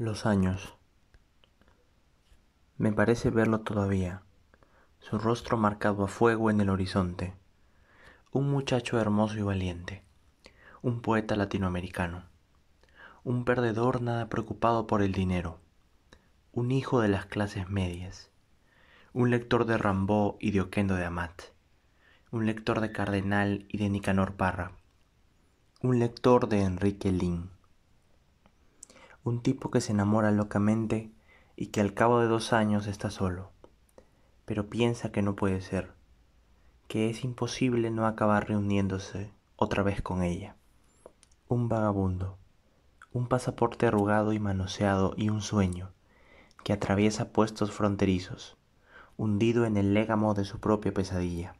Los años. Me parece verlo todavía, su rostro marcado a fuego en el horizonte. Un muchacho hermoso y valiente, un poeta latinoamericano, un perdedor nada preocupado por el dinero, un hijo de las clases medias, un lector de Rambaud y de Oquendo de Amat, un lector de Cardenal y de Nicanor Parra, un lector de Enrique Lin un tipo que se enamora locamente y que al cabo de dos años está solo, pero piensa que no puede ser, que es imposible no acabar reuniéndose otra vez con ella. Un vagabundo, un pasaporte arrugado y manoseado y un sueño que atraviesa puestos fronterizos, hundido en el légamo de su propia pesadilla.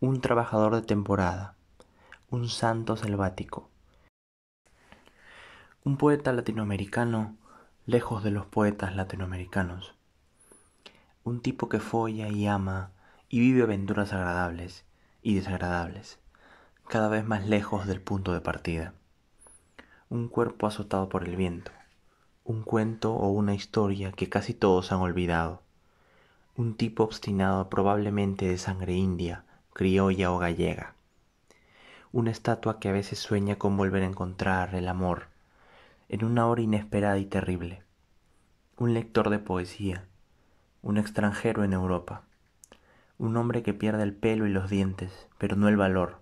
Un trabajador de temporada, un santo selvático, un poeta latinoamericano lejos de los poetas latinoamericanos. Un tipo que folla y ama y vive aventuras agradables y desagradables, cada vez más lejos del punto de partida. Un cuerpo azotado por el viento, un cuento o una historia que casi todos han olvidado. Un tipo obstinado probablemente de sangre india, criolla o gallega. Una estatua que a veces sueña con volver a encontrar el amor en una hora inesperada y terrible. Un lector de poesía, un extranjero en Europa, un hombre que pierde el pelo y los dientes, pero no el valor,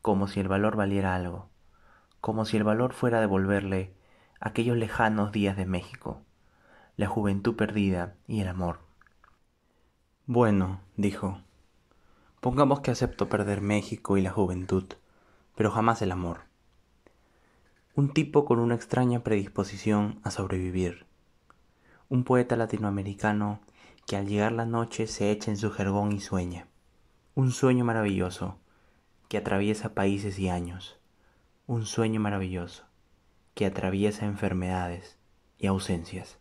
como si el valor valiera algo, como si el valor fuera devolverle aquellos lejanos días de México, la juventud perdida y el amor. Bueno, dijo, pongamos que acepto perder México y la juventud, pero jamás el amor un tipo con una extraña predisposición a sobrevivir, un poeta latinoamericano que al llegar la noche se echa en su jergón y sueña, un sueño maravilloso que atraviesa países y años, un sueño maravilloso que atraviesa enfermedades y ausencias.